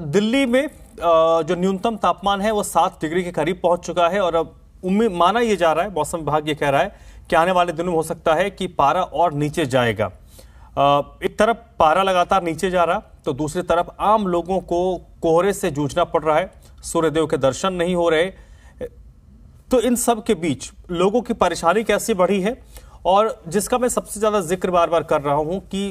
दिल्ली में जो न्यूनतम तापमान है वो सात डिग्री के करीब पहुंच चुका है और अब उम्मीद माना यह जा रहा है मौसम विभाग ये कह रहा है कि आने वाले दिनों में हो सकता है कि पारा और नीचे जाएगा एक तरफ पारा लगातार नीचे जा रहा तो दूसरी तरफ आम लोगों को कोहरे से जूझना पड़ रहा है सूर्यदेव के दर्शन नहीं हो रहे तो इन सब के बीच लोगों की परेशानी कैसी बढ़ी है और जिसका मैं सबसे ज़्यादा जिक्र बार बार कर रहा हूं कि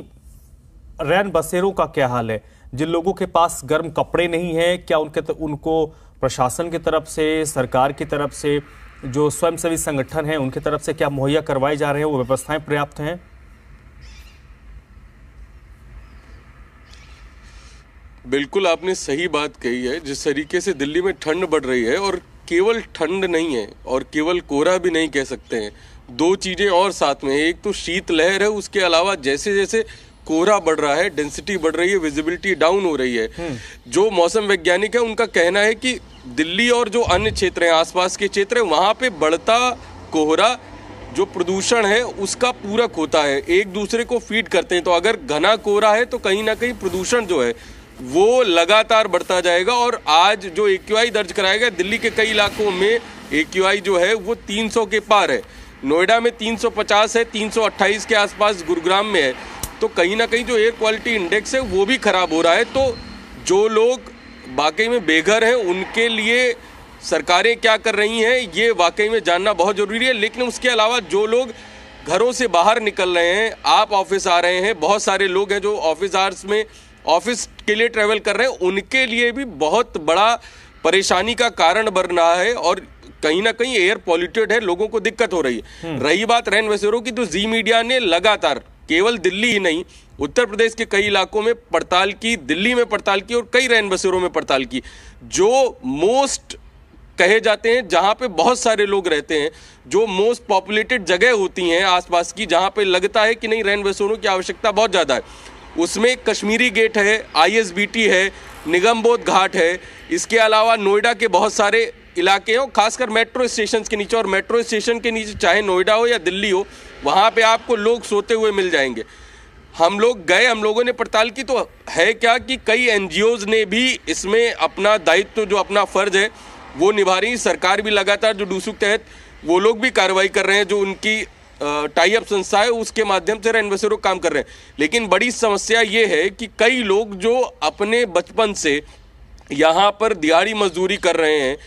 रैन बसेरों का क्या हाल है जिन लोगों के पास गर्म कपड़े नहीं हैं क्या उनके तो, उनको प्रशासन की तरफ से सरकार की तरफ से जो स्वयंसेवी संगठन हैं उनकी तरफ से क्या मुहैया करवाए जा रहे हैं वो व्यवस्थाएं पर्याप्त हैं बिल्कुल आपने सही बात कही है जिस तरीके से दिल्ली में ठंड बढ़ रही है और केवल ठंड नहीं है और केवल कोहरा भी नहीं कह सकते हैं दो चीज़ें और साथ में एक तो शीतलहर है उसके अलावा जैसे जैसे कोहरा बढ़ रहा है डेंसिटी बढ़ रही है विजिबिलिटी डाउन हो रही है हम्म। जो मौसम वैज्ञानिक है उनका कहना है कि दिल्ली और जो अन्य क्षेत्र हैं आसपास के क्षेत्र हैं वहाँ पे बढ़ता कोहरा जो प्रदूषण है उसका पूरक होता है एक दूसरे को फीड करते हैं तो अगर घना कोहरा है तो कहीं ना कहीं प्रदूषण जो है वो लगातार बढ़ता जाएगा और आज जो ए दर्ज कराया गया दिल्ली के कई इलाकों में ए जो है वो 300 के पार है नोएडा में 350 है 328 के आसपास गुरुग्राम में है तो कहीं ना कहीं जो एयर क्वालिटी इंडेक्स है वो भी ख़राब हो रहा है तो जो लोग वाकई में बेघर हैं उनके लिए सरकारें क्या कर रही हैं ये वाकई में जानना बहुत ज़रूरी है लेकिन उसके अलावा जो लोग घरों से बाहर निकल रहे हैं आप ऑफिस आ रहे हैं बहुत सारे लोग हैं जो ऑफिस आर्स में ऑफिस के लिए ट्रैवल कर रहे हैं उनके लिए भी बहुत बड़ा परेशानी का कारण बन रहा है और कहीं ना कहीं एयर पॉल्यूटेड है लोगों को दिक्कत हो रही है हम्म। रही बात रैन बसेरों की तो जी मीडिया ने लगातार केवल दिल्ली ही नहीं उत्तर प्रदेश के कई इलाकों में पड़ताल की दिल्ली में पड़ताल की और कई रैन बसेरों में पड़ताल की जो मोस्ट कहे जाते हैं जहाँ पे बहुत सारे लोग रहते हैं जो मोस्ट पॉपुलेटेड जगह होती हैं आसपास की जहाँ पे लगता है कि नहीं रैन बसेरों की आवश्यकता बहुत ज़्यादा है उसमें कश्मीरी गेट है आईएसबीटी है निगमबोध घाट है इसके अलावा नोएडा के बहुत सारे इलाके हों खासकर मेट्रो स्टेशन के नीचे और मेट्रो स्टेशन के नीचे चाहे नोएडा हो या दिल्ली हो वहाँ पे आपको लोग सोते हुए मिल जाएंगे हम लोग गए हम लोगों ने पड़ताल की तो है क्या कि कई एन ने भी इसमें अपना दायित्व जो अपना फ़र्ज है वो निभा रही सरकार भी लगातार जो के तहत वो लोग भी कार्रवाई कर रहे हैं जो उनकी टाई अप संस्था है उसके माध्यम से रेनवेसर लोग काम कर रहे हैं लेकिन बड़ी समस्या ये है कि कई लोग जो अपने बचपन से यहाँ पर दिहाड़ी मजदूरी कर रहे हैं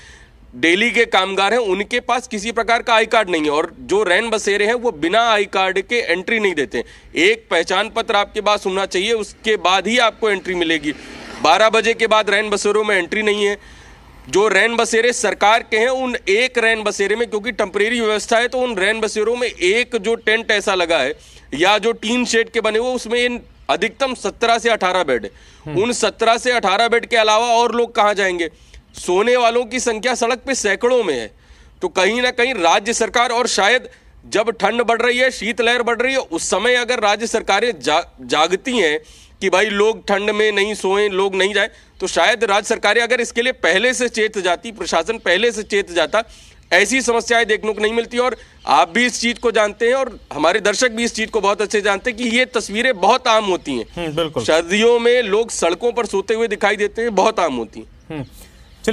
डेली के कामगार हैं उनके पास किसी प्रकार का आई कार्ड नहीं है और जो रैन बसेरे हैं वो बिना आई कार्ड के एंट्री नहीं देते एक पहचान पत्र आपके पास होना चाहिए उसके बाद ही आपको एंट्री मिलेगी बारह बजे के बाद रैन बसेरों में एंट्री नहीं है जो रैन बसेरे सरकार के हैं उन एक रैन बसेरे में क्योंकि टेम्परेरी व्यवस्था है तो उन रैन बसेरों में एक जो टेंट ऐसा लगा है या जो टीन शेड के बने हुए उसमें अधिकतम सत्रह से अठारह बेड हम्म। उन सत्रह से अठारह बेड के अलावा और लोग कहाँ जाएंगे सोने वालों की संख्या सड़क पे सैकड़ों में है तो कहीं ना कहीं राज्य सरकार और शायद जब ठंड बढ़ रही है शीतलहर बढ़ रही है उस समय अगर राज्य सरकारें जा, जागती हैं कि भाई लोग ठंड में नहीं सोएं लोग नहीं जाएं तो शायद राज्य सरकारें अगर इसके लिए पहले से चेत जाती प्रशासन पहले से चेत जाता ऐसी समस्याएं देखने को नहीं मिलती और आप भी इस चीज को जानते हैं और हमारे दर्शक भी इस चीज को बहुत अच्छे जानते हैं कि ये तस्वीरें बहुत आम होती हैं हम्म, बिल्कुल सर्दियों में लोग सड़कों पर सोते हुए दिखाई देते हैं बहुत आम होती हैं हम्म।